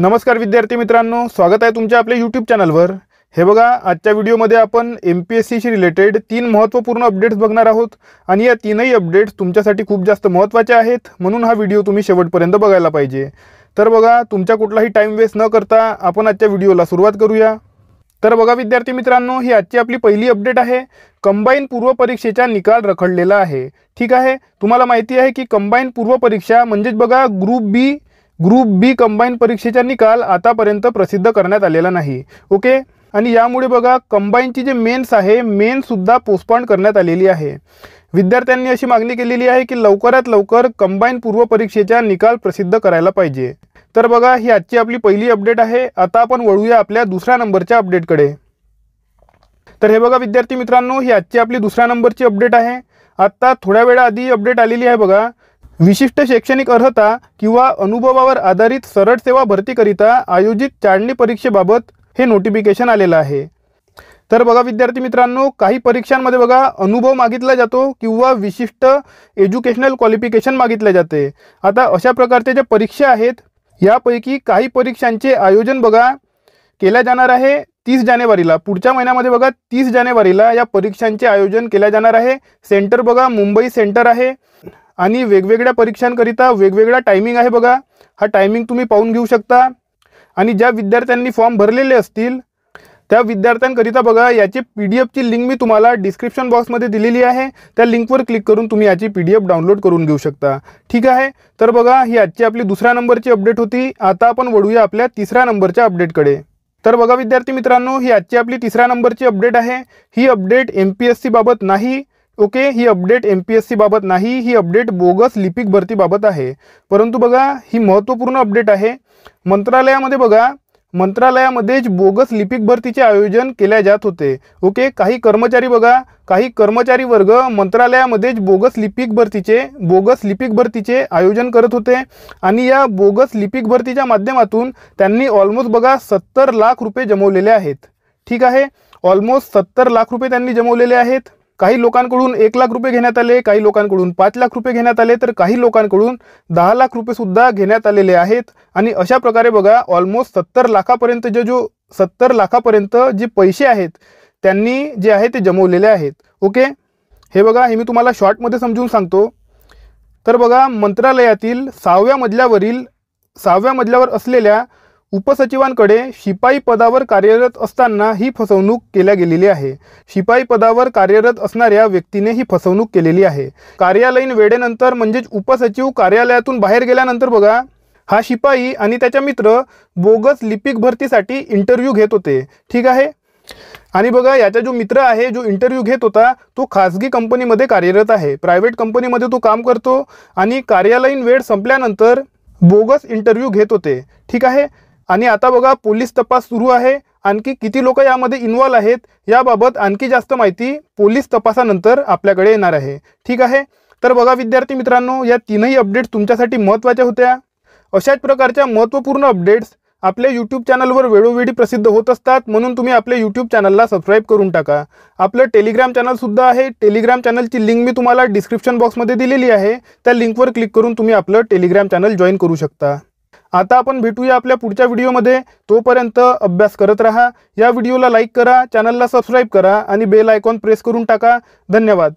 नमस्कार विद्यार्थी मित्रांनो स्वागत आहे तुमच्या आपल्या यूट्यूब चॅनलवर हे बघा आजच्या व्हिडिओमध्ये आपण एम पी एस सीशी रिलेटेड तीन महत्त्वपूर्ण अपडेट्स बघणार आहोत आणि या तीनही अपडेट्स तुमच्यासाठी खूप जास्त महत्त्वाचे आहेत म्हणून हा व्हिडिओ तुम्ही शेवटपर्यंत बघायला पाहिजे तर बघा तुमच्या कुठलाही टाईम वेस्ट न करता आपण आजच्या व्हिडिओला सुरुवात करूया तर बघा विद्यार्थी मित्रांनो ही आजची आपली पहिली अपडेट आहे कंबाईन पूर्वपरीक्षेचा निकाल रखडलेला आहे ठीक आहे तुम्हाला माहिती आहे की कंबाईन पूर्वपरीक्षा म्हणजेच बघा group B group B combine परीक्षेचा निकाल आतापर्यंत प्रसिद्ध करण्यात आलेला नाही ओके आणि यामुळे बघा कंबाईनची जे मेन्स आहे मेनसुद्धा पोस्टपॉन करण्यात आलेली आहे विद्यार्थ्यांनी अशी मागणी केलेली आहे की लवकरात लवकर कंबाईन पूर्व परीक्षेचा निकाल प्रसिद्ध करायला पाहिजे तर बघा ही आजची आपली पहिली अपडेट आहे आता आपण वळूया आपल्या दुसऱ्या नंबरच्या अपडेटकडे तर हे बघा विद्यार्थी मित्रांनो ही आजची आपली दुसऱ्या नंबरची अपडेट आहे आत्ता थोड्या आधी अपडेट आलेली आहे बघा विशिष्ट शैक्षणिक अर्हता किंवा अनुभवावर आधारित सरळ सेवा भरतीकरिता आयोजित चाळणी परीक्षेबाबत हे नोटिफिकेशन आलेलं आहे तर बघा विद्यार्थी मित्रांनो काही परीक्षांमध्ये बघा अनुभव मागितला जातो किंवा विशिष्ट एज्युकेशनल क्वालिफिकेशन मागितले जाते आता अशा प्रकारच्या ज्या परीक्षा आहेत यापैकी काही परीक्षांचे आयोजन बघा केल्या जाणार आहे तीस जानेवारीला पुढच्या महिन्यामध्ये बघा तीस जानेवारीला या परीक्षांचे आयोजन केल्या जाणार आहे सेंटर बघा मुंबई सेंटर आहे आणि वेगवेगळ्या परीक्षांकरिता वेगवेगळा टायमिंग आहे बघा हा टायमिंग तुम्ही पाहून घेऊ शकता आणि ज्या विद्यार्थ्यांनी फॉर्म भरलेले असतील त्या विद्यार्थ्यांकरिता बघा याची पी डी एफची लिंक मी तुम्हाला डिस्क्रिप्शन बॉक्समध्ये दिलेली आहे त्या लिंकवर क्लिक करून तुम्ही याची पी डी एफ डाउनलोड करून घेऊ शकता ठीक आहे तर बघा ही आजची आपली दुसऱ्या नंबरची अपडेट होती आता आपण वळूया आपल्या तिसऱ्या नंबरच्या अपडेटकडे तर बघा विद्यार्थी मित्रांनो ही आजची आपली तिसऱ्या नंबरची अपडेट आहे ही अपडेट एम पी एस सीबाबत नाही ओके ही update M P S C बाबत नाही ही अपडेट बोगस लिपिक भरतीबाबत आहे परंतु बघा ही महत्त्वपूर्ण अपडेट आहे मंत्रालयामध्ये बघा मंत्रालयामध्येच बोगस लिपिक भरतीचे आयोजन केले जात होते ओके काही कर्मचारी बघा काही कर्मचारी वर्ग मंत्रालयामध्येच बोगस लिपिक भरतीचे बोगस लिपिक भरतीचे आयोजन करत होते आणि या बोगस लिपिक भरतीच्या माध्यमातून त्यांनी ऑलमोस्ट बघा सत्तर लाख रुपये जमवलेले आहेत ठीक आहे ऑलमोस्ट सत्तर लाख रुपये त्यांनी जमवलेले आहेत काही लोकांकडून एक लाख रुपये घेण्यात आले काही लोकांकडून पाच लाख रुपये घेण्यात आले तर काही लोकांकडून दहा लाख रुपयेसुद्धा घेण्यात आलेले आहेत आणि अशा प्रकारे बघा ऑलमोस्ट सत्तर लाखापर्यंत जे जो सत्तर लाखापर्यंत जे पैसे आहेत त्यांनी जे आहे ते जमवलेले आहेत ओके हे बघा हे मी तुम्हाला शॉर्टमध्ये समजून सांगतो तर बघा मंत्रालयातील सहाव्या मजल्यावरील सहाव्या मजल्यावर असलेल्या उपसचिवांकडे शिपाई पदावर कार्यरत असताना ही फसवणूक केल्या गेलेली आहे शिपाई पदावर कार्यरत असणाऱ्या व्यक्तीने ही फसवणूक केलेली आहे कार्यालयीन वेळेनंतर म्हणजेच उपसचिव कार्यालयातून बाहेर गेल्यानंतर बघा हा शिपाई आणि त्याच्या मित्र बोगस लिपिक भरतीसाठी इंटरव्ह्यू घेत होते ठीक आहे आणि बघा याचा जो मित्र आहे जो इंटरव्ह्यू घेत होता तो खाजगी कंपनीमध्ये कार्यरत आहे प्रायव्हेट कंपनीमध्ये तो काम करतो आणि कार्यालयीन वेळ संपल्यानंतर बोगस इंटरव्ह्यू घेत होते ठीक आहे आणि आता बघा पोलीस तपास सुरू आहे आणखी किती लोक यामध्ये इन्वॉल्व आहेत याबाबत आणखी जास्त माहिती पोलीस तपासानंतर आपल्याकडे येणार आहे ठीक आहे तर बघा विद्यार्थी मित्रांनो या तीनही अपडेट्स तुमच्यासाठी महत्त्वाच्या होत्या अशाच प्रकारच्या महत्त्वपूर्ण अपडेट्स आपल्या यूट्यूब चॅनलवर वेळोवेळी प्रसिद्ध होत असतात म्हणून तुम्ही आपल्या यूट्यूब चॅनलला सबस्क्राईब करून टाका आपलं टेलिग्राम चॅनलसुद्धा आहे टेलिग्राम चॅनलची लिंक मी तुम्हाला डिस्क्रिप्शन बॉक्समध्ये दिलेली आहे त्या लिंकवर क्लिक करून तुम्ही आपलं टेलिग्राम चॅनल जॉईन करू शकता आता आपण भेटूया आपल्या पुढच्या व्हिडिओमध्ये तोपर्यंत अभ्यास करत राहा या व्हिडिओला लाईक करा चॅनलला सबस्क्राईब करा आणि बेल आयकॉन प्रेस करून टाका धन्यवाद